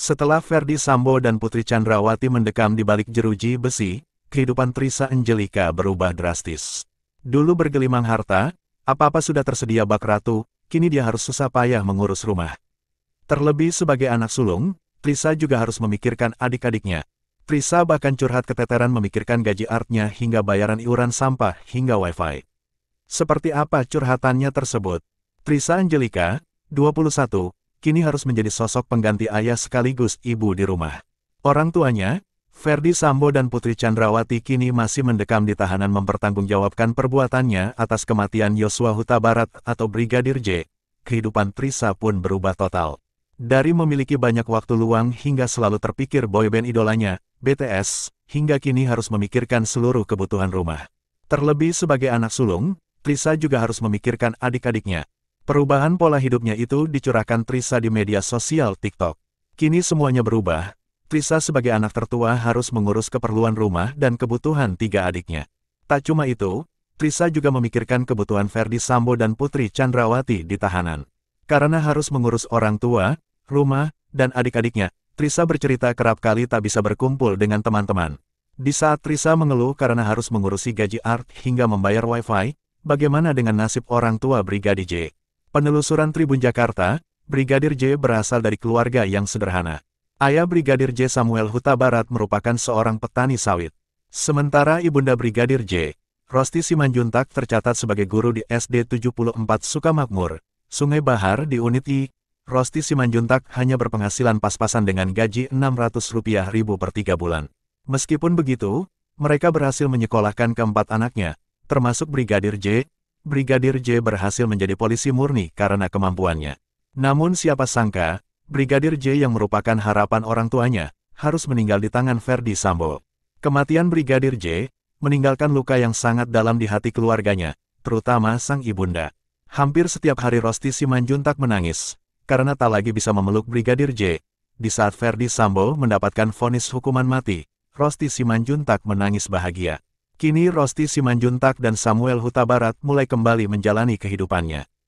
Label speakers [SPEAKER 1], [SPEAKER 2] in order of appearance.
[SPEAKER 1] Setelah Ferdi Sambo dan Putri Chandrawati mendekam di balik jeruji besi, kehidupan Trisa Angelika berubah drastis. Dulu bergelimang harta, apa-apa sudah tersedia bak ratu, kini dia harus susah payah mengurus rumah. Terlebih sebagai anak sulung, Trisa juga harus memikirkan adik-adiknya. Trisa bahkan curhat keteteran memikirkan gaji artnya hingga bayaran iuran sampah hingga wifi. Seperti apa curhatannya tersebut? Trisa Angelika, 21, kini harus menjadi sosok pengganti ayah sekaligus ibu di rumah. Orang tuanya, Ferdi Sambo dan Putri Chandrawati kini masih mendekam di tahanan mempertanggungjawabkan perbuatannya atas kematian Yosua Huta Barat atau Brigadir J. Kehidupan Trisa pun berubah total. Dari memiliki banyak waktu luang hingga selalu terpikir boyband idolanya, BTS, hingga kini harus memikirkan seluruh kebutuhan rumah. Terlebih sebagai anak sulung, Trisa juga harus memikirkan adik-adiknya, Perubahan pola hidupnya itu dicurahkan Trisa di media sosial TikTok. Kini semuanya berubah. Trisa sebagai anak tertua harus mengurus keperluan rumah dan kebutuhan tiga adiknya. Tak cuma itu, Trisa juga memikirkan kebutuhan Ferdi Sambo dan Putri Chandrawati di tahanan. Karena harus mengurus orang tua, rumah, dan adik-adiknya, Trisa bercerita kerap kali tak bisa berkumpul dengan teman-teman. Di saat Trisa mengeluh karena harus mengurusi gaji art hingga membayar wifi, bagaimana dengan nasib orang tua Brigadi J? Penelusuran Tribun Jakarta, Brigadir J berasal dari keluarga yang sederhana. Ayah Brigadir J Samuel Huta Barat merupakan seorang petani sawit. Sementara ibunda Brigadir J, Rosti Simanjuntak tercatat sebagai guru di SD 74 Sukamakmur, Sungai Bahar di Unit I. Rosti Simanjuntak hanya berpenghasilan pas-pasan dengan gaji rp 600000 per tiga bulan. Meskipun begitu, mereka berhasil menyekolahkan keempat anaknya, termasuk Brigadir J, Brigadir J berhasil menjadi polisi murni karena kemampuannya. Namun siapa sangka, Brigadir J yang merupakan harapan orang tuanya, harus meninggal di tangan Ferdi Sambo. Kematian Brigadir J, meninggalkan luka yang sangat dalam di hati keluarganya, terutama sang ibunda. Hampir setiap hari Rosti Simanjuntak menangis, karena tak lagi bisa memeluk Brigadir J. Di saat Ferdi Sambo mendapatkan vonis hukuman mati, Rosti Simanjuntak menangis bahagia. Kini Rosti Simanjuntak dan Samuel Huta Barat mulai kembali menjalani kehidupannya.